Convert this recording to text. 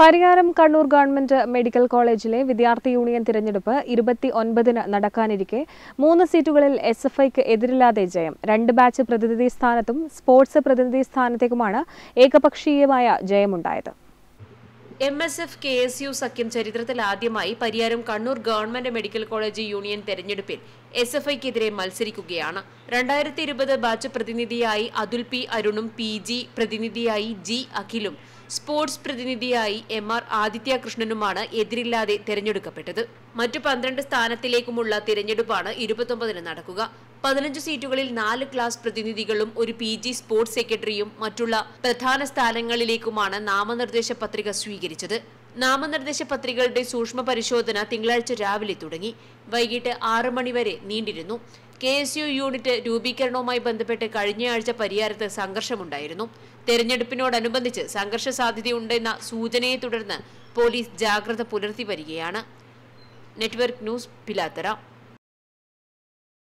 Pariyaram Kannur government medical കോളേജിലെ വിദ്യാർത്ഥി union തിരഞ്ഞെടുപ്പ് ഇരുപത്തി ഒൻപതിന് നടക്കാനിരിക്കെ മൂന്ന് സീറ്റുകളിൽ എസ് എഫ് ഐക്ക് എതിരില്ലാതെ ജയം രണ്ട് ബാച്ച് പ്രതിനിധി സ്ഥാനത്തും സ്പോർട്സ് പ്രതിനിധി സ്ഥാനത്തേക്കുമാണ് ഏകപക്ഷീയമായ ജയമുണ്ടായത് M S F K S U സഖ്യം ചരിത്രത്തിൽ ആദ്യമായി Pariyaram Kannur government medical college union തെരഞ്ഞെടുപ്പിൽ എസ് എഫ് ഐക്കെതിരെ മത്സരിക്കുകയാണ് രണ്ടായിരത്തി ഇരുപത് ബാച്ച് പ്രതിനിധിയായി അതുൽ പി അരുണും പി ജി പ്രതിനിധിയായി ജി അഖിലും സ്പോർട്സ് പ്രതിനിധിയായി എം ആർ ആദിത്യ കൃഷ്ണനുമാണ് എതിരില്ലാതെ തെരഞ്ഞെടുക്കപ്പെട്ടത് മറ്റു പന്ത്രണ്ട് സ്ഥാനത്തിലേക്കുമുള്ള തിരഞ്ഞെടുപ്പാണ് ഇരുപത്തൊമ്പതിന് നടക്കുക പതിനഞ്ച് സീറ്റുകളിൽ നാല് ക്ലാസ് പ്രതിനിധികളും ഒരു പി ജി സ്പോർട്സ് സെക്രട്ടറിയും മറ്റുള്ള പ്രധാന സ്ഥാനങ്ങളിലേക്കുമാണ് നാമനിർദ്ദേശ പത്രിക സ്വീകരിച്ചത് നാമനിർദ്ദേശ പത്രികകളുടെ സൂക്ഷ്മ പരിശോധന തിങ്കളാഴ്ച രാവിലെ തുടങ്ങി വൈകിട്ട് ആറു മണിവരെ നീണ്ടിരുന്നു കെ എസ് യു യൂണിറ്റ് രൂപീകരണവുമായി ബന്ധപ്പെട്ട് കഴിഞ്ഞയാഴ്ച പരിയാരത്ത് സംഘർഷമുണ്ടായിരുന്നു തെരഞ്ഞെടുപ്പിനോടനുബന്ധിച്ച് സംഘർഷ സാധ്യതയുണ്ടെന്ന സൂചനയെ തുടർന്ന് പോലീസ് ജാഗ്രത പുലർത്തി വരികയാണ് നെറ്റ്വർക്ക് ന്യൂസ് പിലാത്തറ